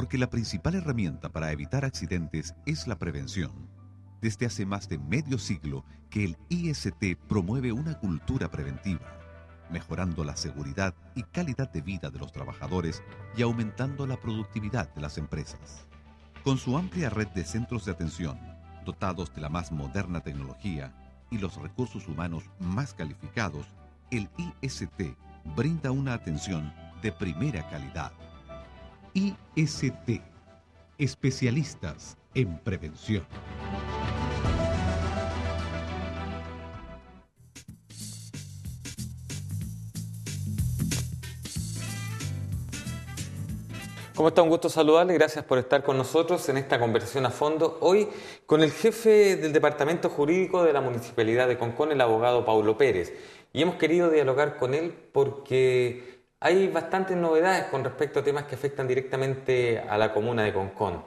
porque la principal herramienta para evitar accidentes es la prevención. Desde hace más de medio siglo que el IST promueve una cultura preventiva, mejorando la seguridad y calidad de vida de los trabajadores y aumentando la productividad de las empresas. Con su amplia red de centros de atención, dotados de la más moderna tecnología y los recursos humanos más calificados, el IST brinda una atención de primera calidad. IST, especialistas en prevención. ¿Cómo está? Un gusto saludarle. Gracias por estar con nosotros en esta conversación a fondo. Hoy con el jefe del Departamento Jurídico de la Municipalidad de Concón, el abogado Paulo Pérez. Y hemos querido dialogar con él porque hay bastantes novedades con respecto a temas que afectan directamente a la comuna de Concón.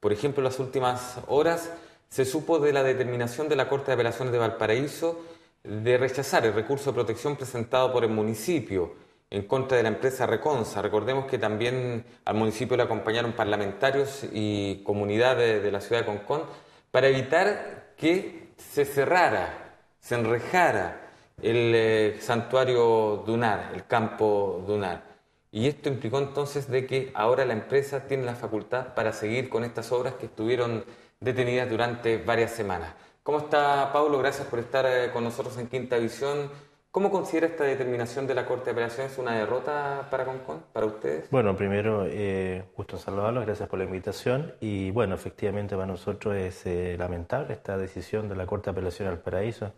Por ejemplo, en las últimas horas se supo de la determinación de la Corte de Apelaciones de Valparaíso de rechazar el recurso de protección presentado por el municipio en contra de la empresa Reconza. Recordemos que también al municipio le acompañaron parlamentarios y comunidades de, de la ciudad de Concón para evitar que se cerrara, se enrejara el eh, santuario dunar, el campo dunar. Y esto implicó entonces de que ahora la empresa tiene la facultad para seguir con estas obras que estuvieron detenidas durante varias semanas. ¿Cómo está, Pablo? Gracias por estar eh, con nosotros en Quinta Visión. ¿Cómo considera esta determinación de la Corte de Apelaciones una derrota para Concon, para ustedes? Bueno, primero, eh, gusto en saludarlos, gracias por la invitación. Y bueno, efectivamente para nosotros es lamentable esta decisión de la Corte de Apelaciones al Paraíso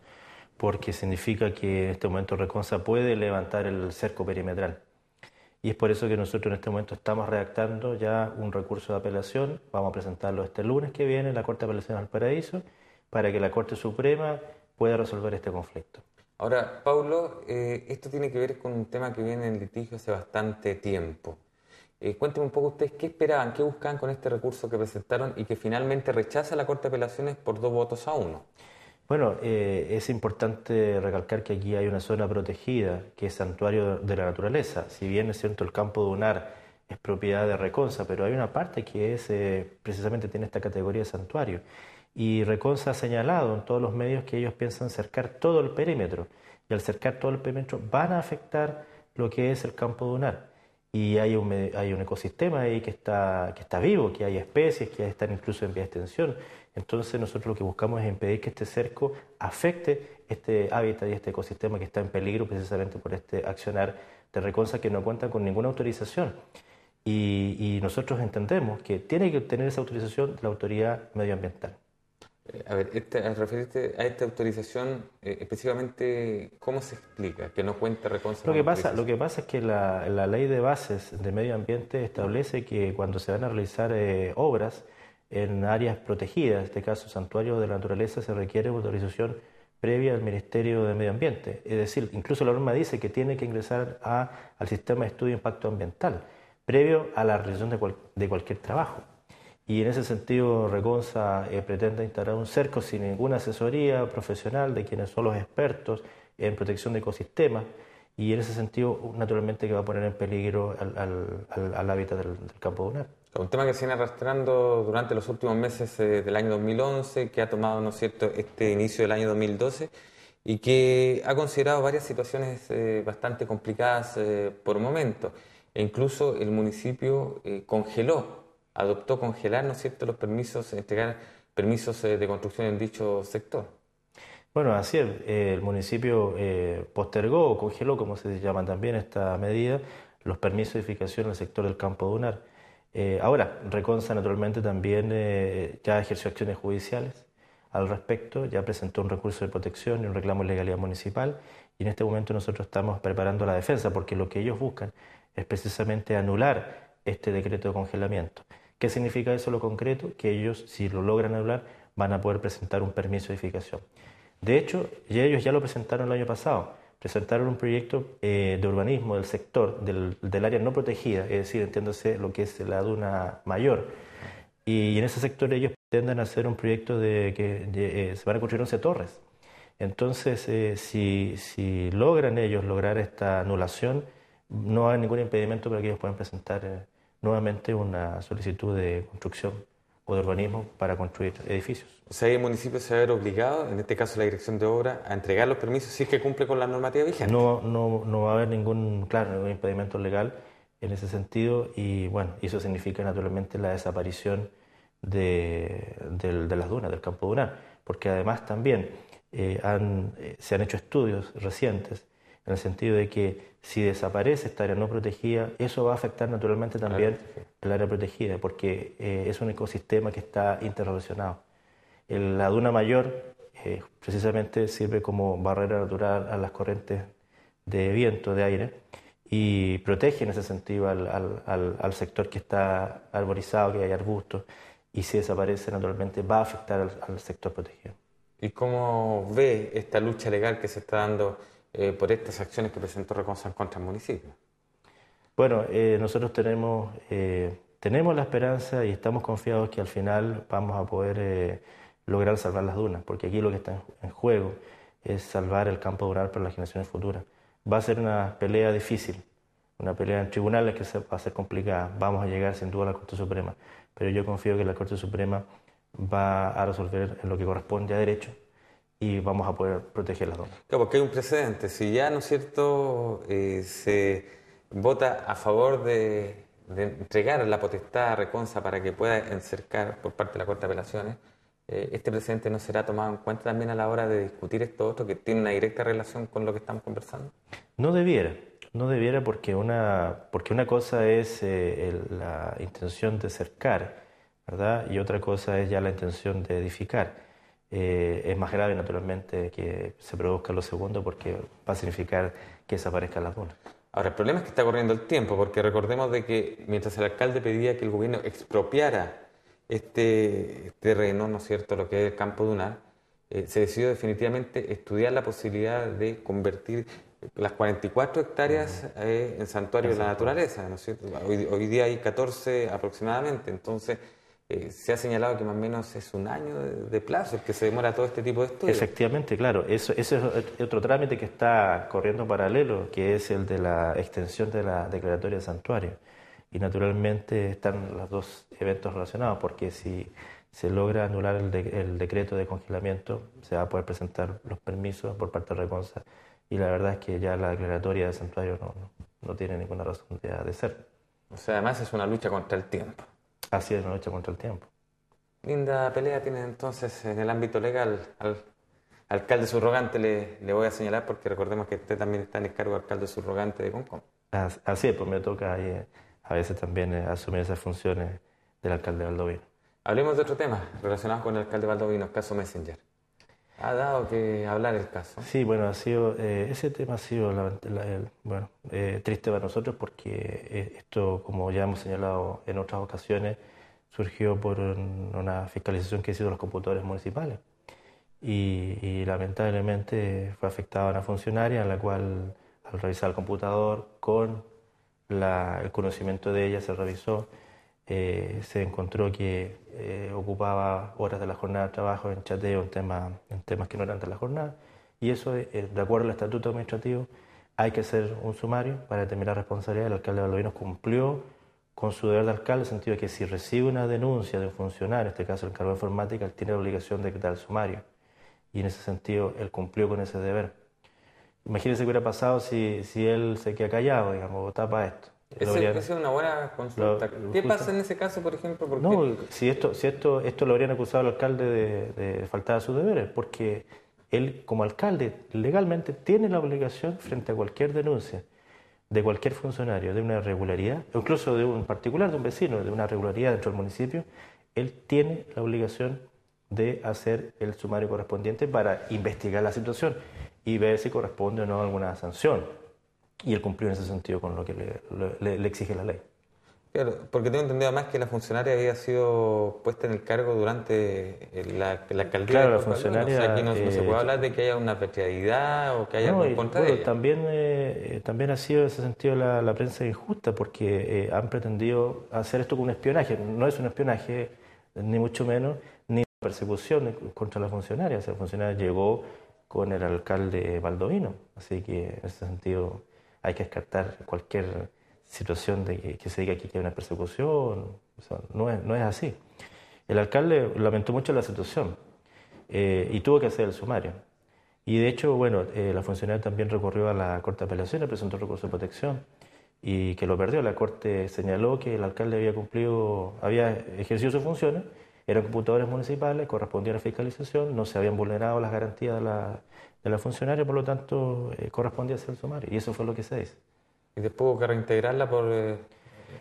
porque significa que en este momento Reconsa puede levantar el cerco perimetral. Y es por eso que nosotros en este momento estamos redactando ya un recurso de apelación, vamos a presentarlo este lunes que viene en la Corte de Apelación al Paraíso, para que la Corte Suprema pueda resolver este conflicto. Ahora, Paulo, eh, esto tiene que ver con un tema que viene en litigio hace bastante tiempo. Eh, cuénteme un poco ustedes qué esperaban, qué buscaban con este recurso que presentaron y que finalmente rechaza la Corte de Apelaciones por dos votos a uno. Bueno, eh, es importante recalcar que aquí hay una zona protegida, que es Santuario de la Naturaleza. Si bien es cierto el campo dunar es propiedad de Reconsa, pero hay una parte que es eh, precisamente tiene esta categoría de santuario. Y Reconsa ha señalado en todos los medios que ellos piensan cercar todo el perímetro. Y al cercar todo el perímetro van a afectar lo que es el campo dunar. Y hay un, ecosistema ahí que está, que está vivo, que hay especies que están incluso en vía de extensión. Entonces nosotros lo que buscamos es impedir que este cerco afecte este hábitat y este ecosistema que está en peligro precisamente por este accionar de Reconsa que no cuenta con ninguna autorización. Y, nosotros entendemos que tiene que obtener esa autorización de la autoridad medioambiental. Eh, a ver, este, al referirte a esta autorización, eh, específicamente, ¿cómo se explica que no cuenta Reconsa? Lo que pasa, lo que pasa es que la, ley de bases de medio ambiente establece que cuando se van a realizar eh, obras, en áreas protegidas, en este caso santuarios de la naturaleza, se requiere autorización previa al Ministerio de Medio Ambiente. Es decir, incluso la norma dice que tiene que ingresar al sistema de estudio de impacto ambiental, previo a la realización de, cualquier trabajo. Y en ese sentido, Reconza eh, pretende instalar un cerco sin ninguna asesoría profesional de quienes son los expertos en protección de ecosistemas. Y en ese sentido, naturalmente, que va a poner en peligro al, hábitat del, del campo UNAR un tema que se viene arrastrando durante los últimos meses eh, del año 2011, que ha tomado, ¿no cierto?, este inicio del año 2012 y que ha considerado varias situaciones eh, bastante complicadas eh, por momento. E incluso el municipio congeló, adoptó congelar, ¿no cierto?, los permisos, permisos de construcción en dicho sector. Bueno, así es, el municipio postergó o congeló, como se llama también esta medida, los permisos de edificación en el sector del campo dunar. Eh, ahora, Reconza naturalmente también eh, ya ejerció acciones judiciales al respecto, ya presentó un recurso de protección y un reclamo de legalidad municipal y en este momento nosotros estamos preparando la defensa porque lo que ellos buscan es precisamente anular este decreto de congelamiento. ¿Qué significa eso lo concreto? Que ellos, si lo logran anular, van a poder presentar un permiso de edificación. De hecho, ellos ya lo presentaron el año pasado presentaron un proyecto eh, de urbanismo del sector, del, área no protegida, es decir, entiéndase lo que es la duna mayor. Y, en ese sector ellos pretenden hacer un proyecto de que eh, se van a construir 11 torres. Entonces, eh, si, si, logran ellos lograr esta anulación, no hay ningún impedimento para que ellos puedan presentar nuevamente una solicitud de construcción o de urbanismo para construir edificios. O sea, el municipio se va a ver obligado, en este caso la dirección de obra, a entregar los permisos si es que cumple con la normativa vigente. No, no, no va a haber ningún, claro, impedimento legal en ese sentido y bueno, eso significa naturalmente la desaparición de, las dunas, del campo dunar, porque además también eh, eh, se han hecho estudios recientes en el sentido de que si desaparece esta área no protegida, eso va a afectar naturalmente también al área protegida, porque eh, es un ecosistema que está interrelacionado. la duna mayor eh, precisamente sirve como barrera natural a las corrientes de viento, de aire, y protege en ese sentido al, al sector que está arborizado, que hay arbustos, y si desaparece naturalmente va a afectar al sector protegido. ¿Y cómo ve esta lucha legal que se está dando? Eh, por estas acciones que presentó Reconsan contra el municipio? Bueno, eh, nosotros tenemos, eh, tenemos la esperanza y estamos confiados que al final vamos a poder lograr salvar las dunas, porque aquí lo que está en juego es salvar el campo rural para las generaciones futuras. Va a ser una pelea difícil, una pelea en tribunales que va a ser complicada. Vamos a llegar sin duda a la Corte Suprema, pero yo confío que la Corte Suprema va a resolver en lo que corresponde a derecho y vamos a poder proteger las dos. Claro, porque hay un precedente. Si ya, ¿no es cierto?, eh, se vota a favor de, de, entregar la potestad a Reconza... para que pueda encercar por parte de la Corte de Apelaciones, eh, este precedente no será tomado en cuenta también a la hora de discutir esto otro que tiene una directa relación con lo que estamos conversando. No debiera, no debiera porque una, porque una cosa es eh, la intención de cercar, ¿verdad? Y otra cosa es ya la intención de edificar. Eh, es más grave naturalmente que se produzca lo segundo porque va a significar que desaparezcan las dunas. Ahora, el problema es que está corriendo el tiempo, porque recordemos de que mientras el alcalde pedía que el gobierno expropiara este, este terreno, ¿no es cierto?, lo que es el campo dunar, eh, se decidió definitivamente estudiar la posibilidad de convertir las 44 hectáreas eh, en santuario de la naturaleza, ¿no es cierto? Hoy, hoy día hay 14 aproximadamente, entonces eh, se ha señalado que más o menos es un año de, plazo el que se demora todo este tipo de estudios. Efectivamente, claro. Eso, ese es otro trámite que está corriendo paralelo, que es el de la extensión de la declaratoria de santuario. Y naturalmente están los dos eventos relacionados, porque si se logra anular el, decreto de congelamiento, se va a poder presentar los permisos por parte de Reconsa. Y la verdad es que ya la declaratoria de santuario no, no, tiene ninguna razón de ser. O sea, además es una lucha contra el tiempo. Así es, una lucha contra el tiempo. Linda pelea tiene entonces eh, en el ámbito legal. Al alcalde subrogante le, le, voy a señalar porque recordemos que usted también está en el cargo de alcalde subrogante de Hong Kong. Así es, pues me toca ahí, eh, a veces también eh, asumir esas funciones del alcalde Valdovino. Hablemos de otro tema relacionado con el alcalde Valdovino, caso Messenger ha dado que hablar el caso. Sí, bueno, ha sido, eh, ese tema ha sido bueno, eh, triste para nosotros porque eh, esto, como ya hemos señalado en otras ocasiones, surgió por una fiscalización que hicieron los computadores municipales. Y, lamentablemente fue afectada una funcionaria, en la cual al revisar el computador con el conocimiento de ella se revisó eh, se encontró que eh, ocupaba horas de la jornada de trabajo en chateo, en, temas en temas que no eran de la jornada, y eso, eh, de acuerdo al estatuto administrativo, hay que hacer un sumario para determinar responsabilidad. El alcalde de Valdovinos cumplió con su deber de alcalde, en el sentido de que si recibe una denuncia de un funcionario, en este caso el cargo de informática, él tiene la obligación de quitar el sumario. Y en ese sentido, él cumplió con ese deber. Imagínense qué hubiera pasado si, si él se queda callado, digamos, o tapa esto. Esa es una buena consulta. ¿Qué pasa en ese caso, por ejemplo? No, si, esto, si esto, esto lo habrían acusado al alcalde de, de faltar a sus deberes, porque él, como alcalde, legalmente tiene la obligación, frente a cualquier denuncia de cualquier funcionario, de una irregularidad, incluso de un particular, de un vecino, de una irregularidad dentro del municipio, él tiene la obligación de hacer el sumario correspondiente para investigar la situación y ver si corresponde o no alguna sanción y él cumplió en ese sentido con lo que le, exige la ley. Claro, porque tengo entendido además que la funcionaria había sido puesta en el cargo durante eh, la, la alcaldía. Claro, la funcionaria. O sea, aquí no, se puede eh, hablar de que haya una arbitrariedad o que haya no, algún contra También, eh, también ha sido en ese sentido la, prensa injusta porque han pretendido hacer esto con un espionaje. No es un espionaje, ni mucho menos, ni persecución contra la funcionaria. O sea, la funcionaria llegó con el alcalde Baldovino. Así que en ese sentido hay que descartar cualquier situación de que, se diga que hay una persecución. no, es, así. El alcalde lamentó mucho la situación eh, y tuvo que hacer el sumario. Y de hecho, bueno, eh, la funcionaria también recurrió a la Corte de Apelaciones, presentó recurso de protección y que lo perdió. La Corte señaló que el alcalde había cumplido, había ejercido sus funciones, eran computadores municipales, correspondía a la fiscalización, no se habían vulnerado las garantías de la de la funcionaria, por lo tanto, eh, correspondía hacer el sumario. Y eso fue lo que se hizo. ¿Y después hubo que reintegrarla por...? Eh,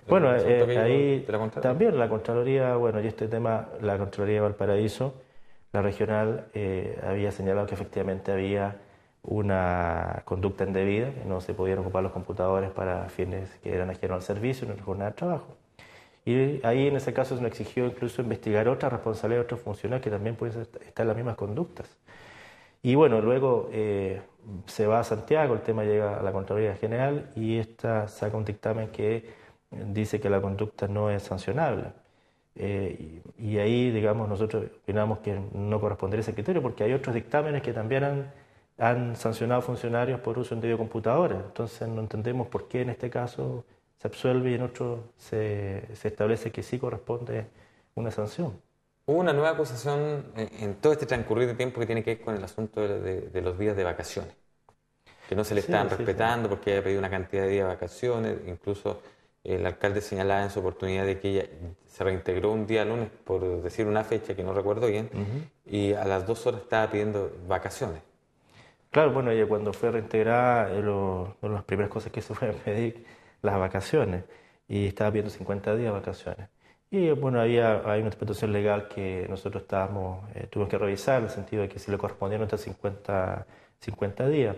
bueno, eh, ahí también la Contraloría, bueno, y este tema, la Contraloría de Valparaíso, la regional, había señalado que efectivamente había una conducta indebida, que no se podían ocupar los computadores para fines que eran ajenos al servicio, en jornada de trabajo. Y ahí en ese caso se nos exigió incluso investigar otra responsabilidad de otros funcionarios que también pudiesen estar en las mismas conductas. Y bueno, luego eh, se va a Santiago, el tema llega a la Contraloría General y esta saca un dictamen que dice que la conducta no es sancionable. Eh, y, ahí, digamos, nosotros opinamos que no correspondería ese criterio porque hay otros dictámenes que también han, sancionado funcionarios por uso indebido de computadoras. Entonces no entendemos por qué en este caso se absuelve y en otro se, se establece que sí corresponde una sanción. Hubo una nueva acusación eh, en, todo este transcurrido tiempo que tiene que ver con el asunto de, los días de vacaciones, que no se le estaban respetando porque había pedido una cantidad de días de vacaciones, incluso eh, el alcalde señalaba en su oportunidad de que ella se reintegró un día lunes, por decir una fecha que no recuerdo bien, y a las dos horas estaba pidiendo vacaciones. Claro, bueno, ella cuando fue reintegrada, eh, una de las primeras cosas que se fue pedir las vacaciones, y estaba pidiendo 50 días de vacaciones. Y bueno, había, hay una interpretación legal que nosotros estábamos, eh, tuvimos que revisar en el sentido de que si le correspondían hasta 50, 50 días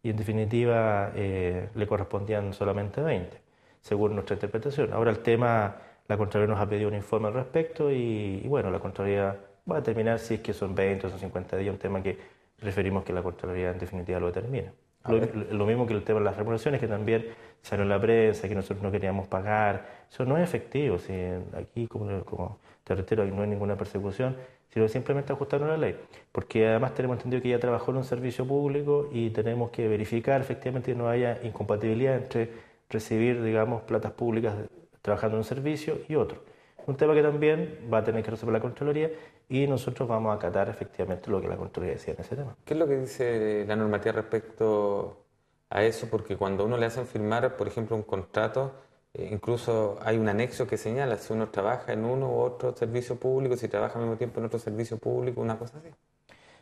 y en definitiva eh, le correspondían solamente 20, según nuestra interpretación. Ahora el tema, la Contraloría nos ha pedido un informe al respecto y, bueno, la Contraloría va a determinar si es que son 20 o son 50 días, un tema que referimos que la Contraloría en definitiva lo determine. Lo, mismo que el tema de las remuneraciones, que también salió en la prensa, que nosotros no queríamos pagar. Eso no es efectivo. Si aquí, como, te reitero, no hay ninguna persecución, sino simplemente ajustaron la ley. Porque además tenemos entendido que ella trabajó en un servicio público y tenemos que verificar efectivamente que no haya incompatibilidad entre recibir, digamos, platas públicas trabajando en un servicio y otro. Un tema que también va a tener que resolver la Contraloría y nosotros vamos a acatar efectivamente lo que la Contraloría decía en ese tema. ¿Qué es lo que dice la normativa respecto a eso? Porque cuando uno le hacen firmar, por ejemplo, un contrato, eh, incluso hay un anexo que señala si uno trabaja en uno u otro servicio público, si trabaja al mismo tiempo en otro servicio público, una cosa así.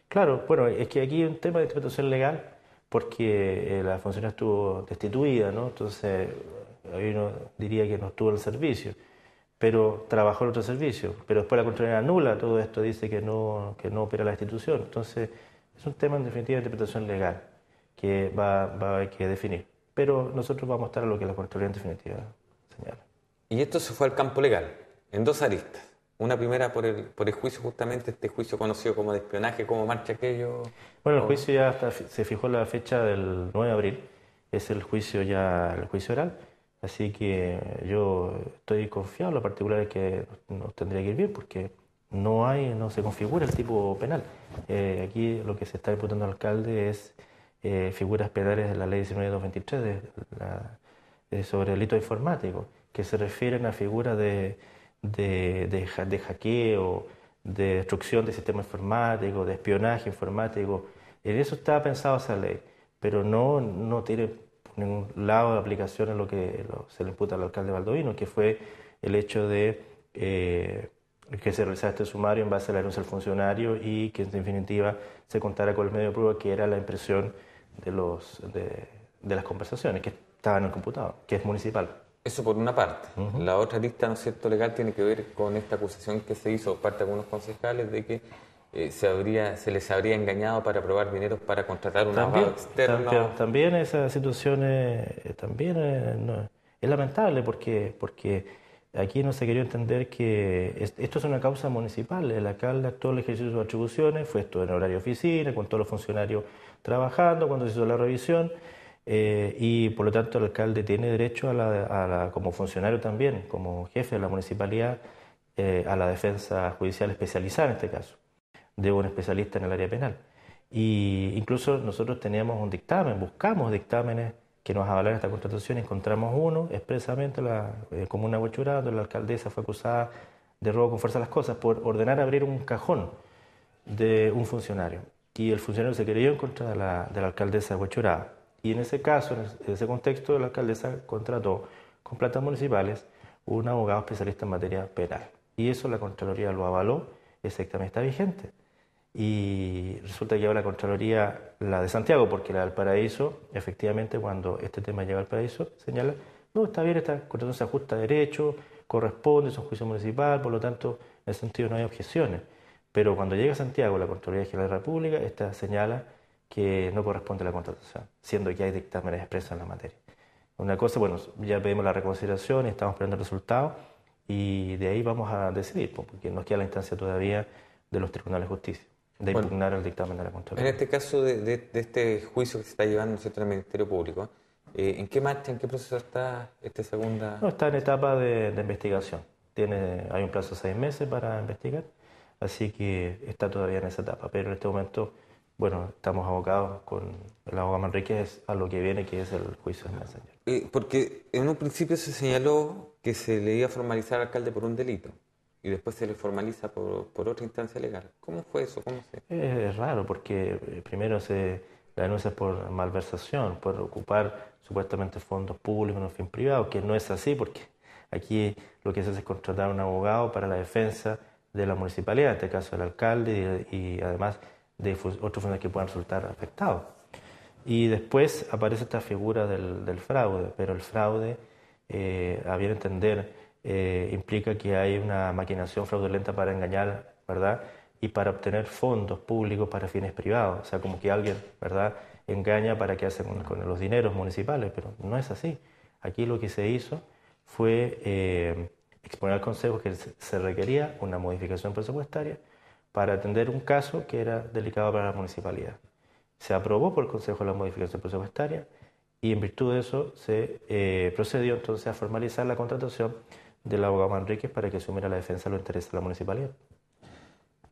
Claro, bueno, es que aquí hay un tema de interpretación legal porque eh, la función estuvo destituida, ¿no? Entonces, eh, ahí uno diría que no estuvo en el servicio pero trabajó en otro servicio. Pero después la Contraloría anula todo esto, dice que no, que no opera la institución. Entonces, es un tema en definitiva de interpretación legal que va, va a haber que definir. Pero nosotros vamos a estar a lo que la Contraloría en definitiva señala. Y esto se fue al campo legal, en dos aristas. Una primera por el, por el juicio, justamente este juicio conocido como de espionaje, cómo marcha aquello. Bueno, el juicio ya se fijó la fecha del 9 de abril, es el juicio ya, el juicio oral Así que yo estoy confiado, lo particular es que nos tendría que ir bien porque no hay, no se configura el tipo penal. Eh, aquí lo que se está imputando al alcalde es eh, figuras penales de la ley 19223 de la, de sobre delito informático, que se refieren a figuras de, de, de, hackeo, de destrucción de sistema informático, de espionaje informático. En eso está pensado esa ley, pero no, no tiene ningún lado de aplicación en lo que se le imputa al alcalde Baldovino, que fue el hecho de eh, que se realizara este sumario en base a la denuncia del funcionario y que en definitiva se contara con el medio de prueba que era la impresión de, los, de, las conversaciones que estaban en el computador, que es municipal. Eso por una parte. La otra lista, ¿no es cierto?, legal tiene que ver con esta acusación que se hizo por parte de algunos concejales de que eh, se, les habría engañado para aprobar dinero para contratar un también, abogado externo. También, esa situación es, eh, también es, lamentable porque, aquí no se quería entender que esto es una causa municipal. El alcalde actuó en el ejercicio de sus atribuciones, fue esto en horario oficina, con todos los funcionarios trabajando, cuando se hizo la revisión. Eh, y por lo tanto el alcalde tiene derecho a como funcionario también, como jefe de la municipalidad, a la defensa judicial especializada en este caso de un especialista en el área penal. Y incluso nosotros teníamos un dictamen, buscamos dictámenes que nos avalaran esta contratación, encontramos uno expresamente, la eh, comuna Huachurada... donde la alcaldesa fue acusada de robo con fuerza a las cosas por ordenar abrir un cajón de un funcionario. Y el funcionario se creyó en contra de la, alcaldesa de Y en ese caso, en ese contexto, la alcaldesa contrató con plantas municipales un abogado especialista en materia penal. Y eso la Contraloría lo avaló, exactamente está vigente. Y resulta que ahora la Contraloría, la de Santiago, porque la del Paraíso, efectivamente cuando este tema llega al Paraíso, señala, no, está bien, esta contratación se ajusta a derecho, corresponde, es un juicio municipal, por lo tanto, en ese sentido no hay objeciones. Pero cuando llega a Santiago, la Contraloría General de la República, esta señala que no corresponde a la contratación, siendo que hay dictámenes expresos en la materia. Una cosa, bueno, ya pedimos la reconsideración, y estamos esperando el resultado y de ahí vamos a decidir, porque nos queda la instancia todavía de los tribunales de justicia de impugnar el dictamen de la Contraloría. En este caso de, este juicio que se está llevando en el Ministerio Público, eh, ¿en qué marcha, en qué proceso está esta segunda...? No, está en etapa de, investigación. Tiene, hay un plazo de seis meses para investigar, así que está todavía en esa etapa. Pero en este momento, bueno, estamos abocados con el abogado Manrique a lo que viene, que es el juicio de Messenger. Eh, porque en un principio se señaló que se le iba a formalizar al alcalde por un delito y después se le formaliza por, por otra instancia legal. ¿Cómo fue eso? ¿Cómo Es raro porque eh, primero se la denuncia es por malversación, por ocupar supuestamente fondos públicos en un fin privado, que no es así porque aquí lo que se hace es contratar a un abogado para la defensa de la municipalidad, en este caso el alcalde y, además de otros fondos que puedan resultar afectados. Y después aparece esta figura del, fraude, pero el fraude, eh, a bien entender, eh, implica que hay una maquinación fraudulenta para engañar, ¿verdad? Y para obtener fondos públicos para fines privados. O sea, como que alguien, ¿verdad? Engaña para que hacen con los dineros municipales, pero no es así. Aquí lo que se hizo fue eh, exponer al Consejo que se requería una modificación presupuestaria para atender un caso que era delicado para la municipalidad. Se aprobó por el Consejo la modificación presupuestaria y en virtud de eso se eh, procedió entonces a formalizar la contratación del abogado Manrique para que asumiera la defensa de los intereses de la municipalidad.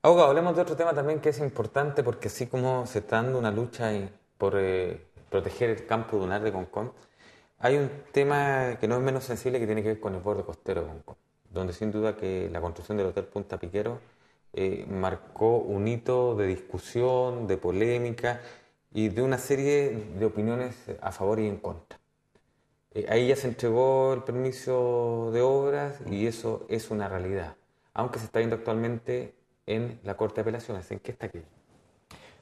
Abogado, hablemos de otro tema también que es importante porque así como se está dando una lucha por eh, proteger el campo dunar de Concón, hay un tema que no es menos sensible que tiene que ver con el borde costero de Concón, donde sin duda que la construcción del Hotel Punta Piquero eh, marcó un hito de discusión, de polémica y de una serie de opiniones a favor y en contra. Eh, ahí ya se entregó el permiso de obras y eso es una realidad, aunque se está viendo actualmente en la Corte de Apelaciones. ¿En qué está aquí?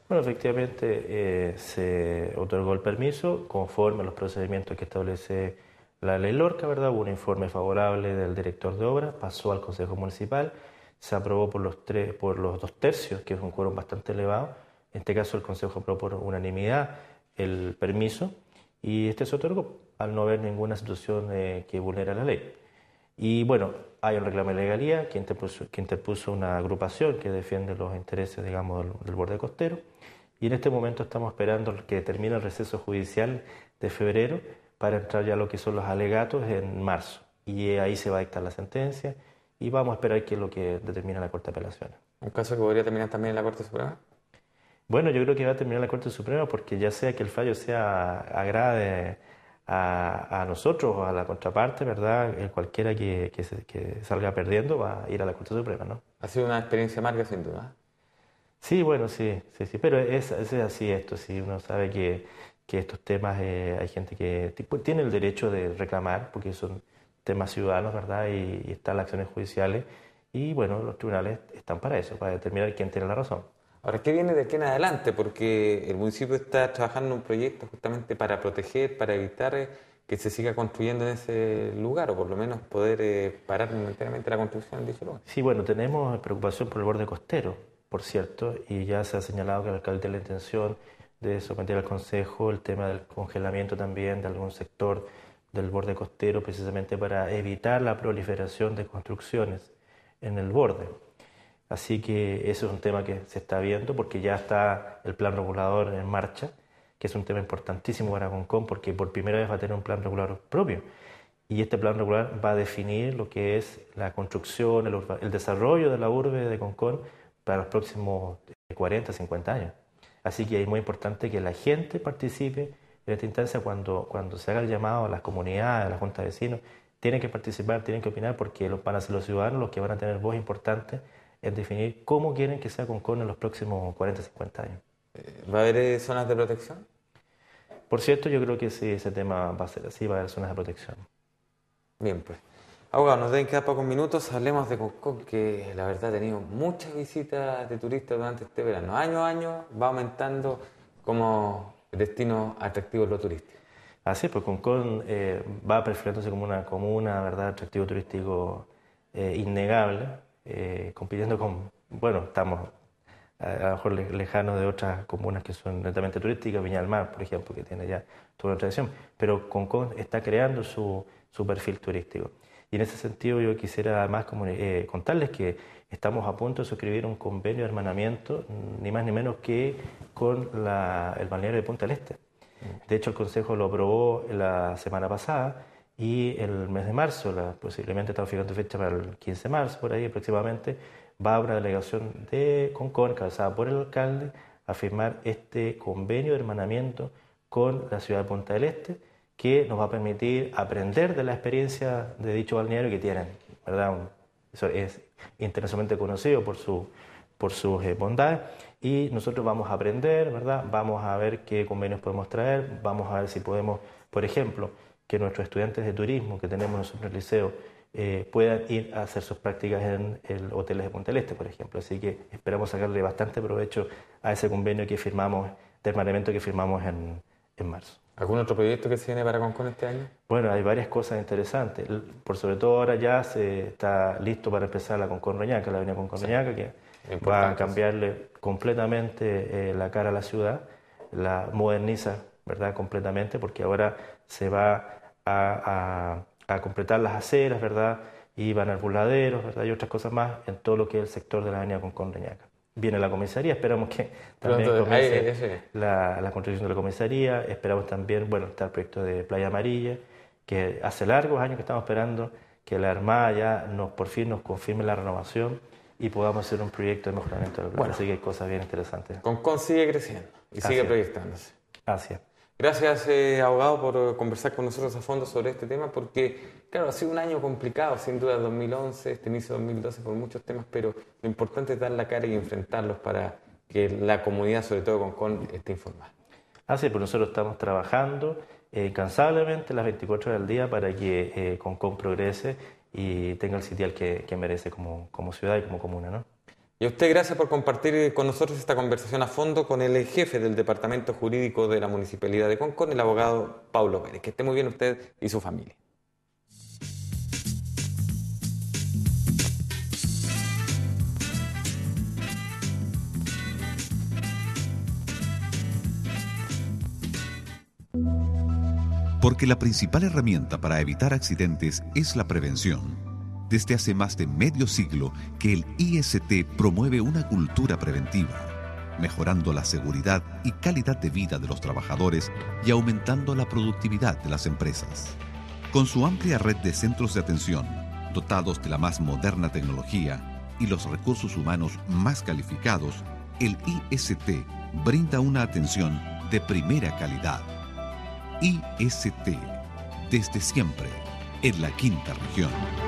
Bueno, efectivamente eh, se otorgó el permiso conforme a los procedimientos que establece la ley Lorca, ¿verdad? Hubo un informe favorable del director de obras, pasó al Consejo Municipal, se aprobó por los, tres, por los dos tercios, que es un quórum bastante elevado. En este caso el Consejo aprobó por unanimidad el permiso y este se otorgó al no haber ninguna situación eh, que vulnera la ley. Y bueno, hay un reclamo de legalía que interpuso, que una agrupación que defiende los intereses, digamos, del, borde costero. Y en este momento estamos esperando que termine el receso judicial de febrero para entrar ya lo que son los alegatos en marzo. Y ahí se va a dictar la sentencia y vamos a esperar qué es lo que determina la Corte de Apelaciones. ¿Un caso que podría terminar también en la Corte Suprema? Bueno, yo creo que va a terminar la Corte Suprema porque ya sea que el fallo sea agrade a, nosotros a la contraparte, ¿verdad? en eh, cualquiera que, salga perdiendo va a ir a la Corte Suprema, ¿no? Ha sido una experiencia amarga, sin duda. Sí, bueno, sí, sí, sí, pero es, es así esto, sí, uno sabe que, estos temas eh, hay gente que tiene el derecho de reclamar, porque son temas ciudadanos, ¿verdad? y están las acciones judiciales, y bueno, los tribunales están para eso, para determinar quién tiene la razón. Ahora, ¿qué viene de aquí en adelante? Porque el municipio está trabajando en un proyecto justamente para proteger, para evitar eh, que se siga construyendo en ese lugar, o por lo menos poder eh, parar momentáneamente la construcción de ese lugar. Sí, bueno, tenemos eh, preocupación por el borde costero, por cierto, y ya se ha señalado que el alcalde tiene la intención de someter al Consejo el tema del congelamiento también de algún sector del borde costero, precisamente para evitar la proliferación de construcciones en el borde. Así que eso es un tema que se está viendo porque ya está el plan regulador en marcha, que es un tema importantísimo para Concom porque por primera vez va a tener un plan regulador propio. Y este plan regular va a definir lo que es la construcción, el, desarrollo de la urbe de Concón para los próximos 40, eh, 50 años. Así que es muy importante que la gente participe en esta instancia cuando, cuando se haga el llamado a las comunidades, a las juntas de Vecinos. Tienen que participar, tienen que opinar porque van a ser los ciudadanos los que van a tener voz importante en definir cómo quieren que sea Concon en los próximos 40, 50 años. Eh, ¿Va a haber eh, zonas de protección? Por cierto, yo creo que sí, ese tema va a ser así, va a haber zonas de protección. Bien, pues. Abogado, nos deben quedar pocos minutos, hablemos de Concon... que la verdad ha tenido muchas visitas de turistas durante este verano. Año a año va aumentando como destino atractivo lo turístico. Así, pues Concon eh, va perfilándose como una comuna, ¿verdad? atractivo turístico innegable. Eh, compitiendo con, bueno, estamos a, lo mejor lejanos de otras comunas que son netamente turísticas, Viña del Mar, por ejemplo, que tiene ya toda una tradición, pero Concón está creando su, perfil turístico. Y en ese sentido yo quisiera además eh, contarles que estamos a punto de suscribir un convenio de hermanamiento, ni más ni menos que con el balneario de Punta del Este. Mm. De hecho, el Consejo lo aprobó la semana pasada y el mes de marzo, la, posiblemente estamos fijando fecha para el 15 de marzo, por ahí aproximadamente, va a una delegación de Concón, encabezada por el alcalde, a firmar este convenio de hermanamiento con la ciudad de Punta del Este, que nos va a permitir aprender de la experiencia de dicho balneario que tienen, ¿verdad? Eso es internacionalmente conocido por, su, por sus eh, bondades y nosotros vamos a aprender, ¿verdad? Vamos a ver qué convenios podemos traer, vamos a ver si podemos, por ejemplo, que nuestros estudiantes de turismo que tenemos en el liceo eh, puedan ir a hacer sus prácticas en el Hotel de Punta este, por ejemplo. Así que esperamos sacarle bastante provecho a ese convenio que firmamos, de hermanamiento que firmamos en, en marzo. ¿Algún otro proyecto que se viene para Concon este año? Bueno, hay varias cosas interesantes. Por sobre todo ahora ya se está listo para empezar la Concon Roñaca... la avenida Concon Roñaca... que va a cambiarle completamente eh, la cara a la ciudad, la moderniza, ¿verdad? Completamente, porque ahora se va a, completar las aceras, ¿verdad? Y van arboladeros, ¿verdad? Y otras cosas más en todo lo que es el sector de la avenida Concón Reñaca. Viene la comisaría, esperamos que también comience la, la, construcción de la comisaría, esperamos también, bueno, está el proyecto de Playa Amarilla, que hace largos años que estamos esperando que la Armada ya nos, por fin nos confirme la renovación y podamos hacer un proyecto de mejoramiento de Bueno, Así que hay cosas bien interesantes. Concon sigue creciendo y sigue proyectándose. Gracias. Gracias, eh, abogado, por conversar con nosotros a fondo sobre este tema, porque, claro, ha sido un año complicado, sin duda, 2011, este inicio de 2012, por muchos temas, pero lo importante es dar la cara y enfrentarlos para que la comunidad, sobre todo con CON, esté informada. Así, pues nosotros estamos trabajando cansablemente eh, incansablemente las 24 horas del día para que eh, CONCON progrese y tenga el sitial que, que merece como, como ciudad y como comuna, ¿no? Y a usted gracias por compartir con nosotros esta conversación a fondo con el jefe del Departamento Jurídico de la Municipalidad de Concón, el abogado Pablo Pérez. Que esté muy bien usted y su familia. Porque la principal herramienta para evitar accidentes es la prevención. Desde hace más de medio siglo que el IST promueve una cultura preventiva, mejorando la seguridad y calidad de vida de los trabajadores y aumentando la productividad de las empresas. Con su amplia red de centros de atención, dotados de la más moderna tecnología y los recursos humanos más calificados, el IST brinda una atención de primera calidad. IST, desde siempre, en la quinta región.